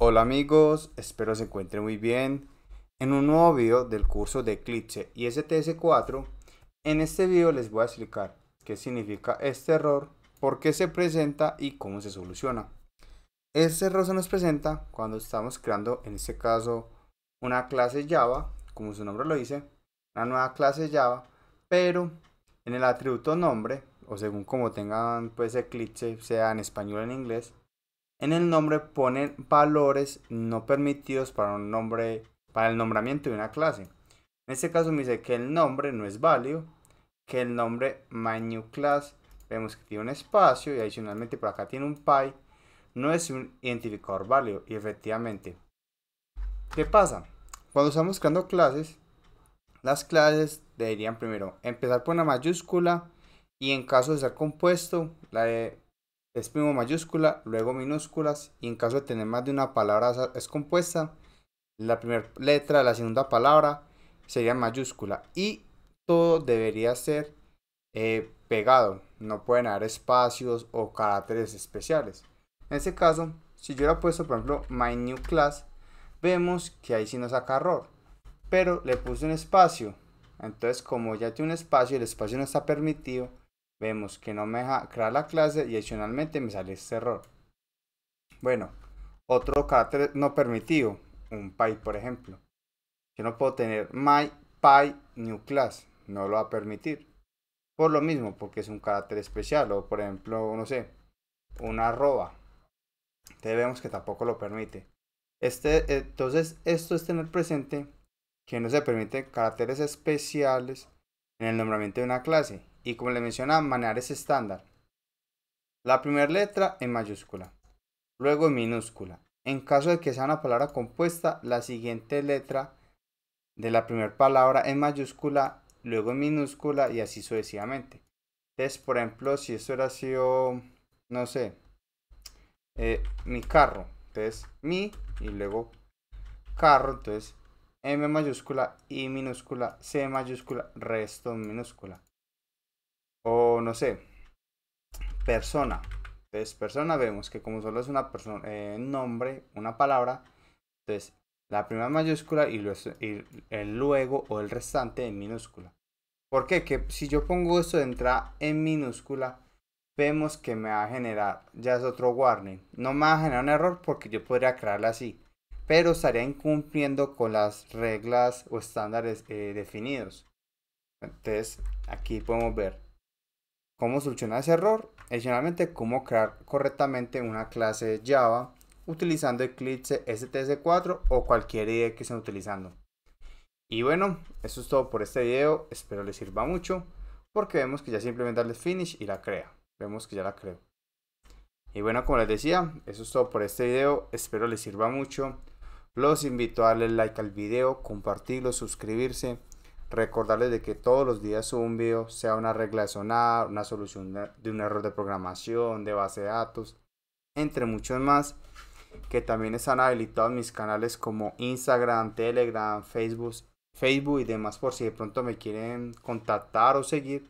Hola amigos, espero se encuentren muy bien en un nuevo video del curso de Eclipse y STS4. En este video les voy a explicar qué significa este error, por qué se presenta y cómo se soluciona. Este error se nos presenta cuando estamos creando, en este caso, una clase Java, como su nombre lo dice, una nueva clase Java, pero en el atributo nombre, o según como tengan pues Eclipse, sea en español o en inglés, en el nombre ponen valores no permitidos para un nombre para el nombramiento de una clase. En este caso me dice que el nombre no es válido, que el nombre MyNewClass, vemos que tiene un espacio y adicionalmente por acá tiene un PIE, no es un identificador válido y efectivamente. ¿Qué pasa? Cuando estamos creando clases, las clases deberían primero empezar por una mayúscula y en caso de ser compuesto, la de es mayúscula, luego minúsculas y en caso de tener más de una palabra es compuesta, la primera letra de la segunda palabra sería mayúscula y todo debería ser eh, pegado, no pueden haber espacios o caracteres especiales. En este caso, si yo le puesto por ejemplo my new class, vemos que ahí sí nos saca error, pero le puse un espacio, entonces como ya tiene un espacio, el espacio no está permitido, Vemos que no me deja crear la clase y adicionalmente me sale este error. Bueno, otro carácter no permitido, un pi por ejemplo. Yo no puedo tener my pi new class, no lo va a permitir. Por lo mismo, porque es un carácter especial o por ejemplo, no sé, una arroba. Entonces vemos que tampoco lo permite. Este, entonces, esto es tener presente que no se permiten caracteres especiales en el nombramiento de una clase y como le mencionaba, es estándar. La primera letra en mayúscula, luego en minúscula. En caso de que sea una palabra compuesta, la siguiente letra de la primera palabra en mayúscula, luego en minúscula y así sucesivamente. Entonces, por ejemplo, si esto era sido, no sé, eh, mi carro, entonces mi y luego carro, entonces M mayúscula, I minúscula, C mayúscula, resto minúscula. O no sé, persona. Entonces, persona vemos que como solo es una persona, un eh, nombre, una palabra, entonces la primera mayúscula y, luego, el luego o el restante en minúscula. ¿Por qué? Que si yo pongo esto de entrada en minúscula, vemos que me va a generar, ya es otro warning. No me va a generar un error porque yo podría crearla así, pero estaría incumpliendo con las reglas o estándares eh, definidos. Entonces, aquí podemos ver ¿Cómo solucionar ese error? generalmente cómo crear correctamente una clase Java utilizando Eclipse STS4 o cualquier IDE que estén utilizando. Y bueno, eso es todo por este video, espero les sirva mucho, porque vemos que ya simplemente darle finish y la crea, vemos que ya la creo. Y bueno, como les decía, eso es todo por este video, espero les sirva mucho, los invito a darle like al video, compartirlo, suscribirse, recordarles de que todos los días subo un video, sea una regla de sonar, una solución de un error de programación, de base de datos, entre muchos más, que también están habilitados mis canales como Instagram, Telegram, Facebook, Facebook y demás por si de pronto me quieren contactar o seguir.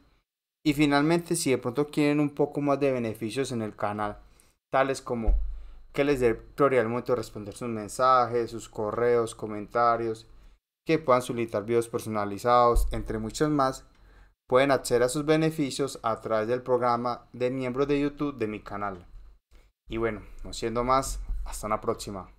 Y finalmente, si de pronto quieren un poco más de beneficios en el canal, tales como que les dé prioridad al momento de responder sus mensajes, sus correos, comentarios, que puedan solicitar videos personalizados, entre muchos más, pueden acceder a sus beneficios a través del programa de miembros de YouTube de mi canal. Y bueno, no siendo más, hasta una próxima.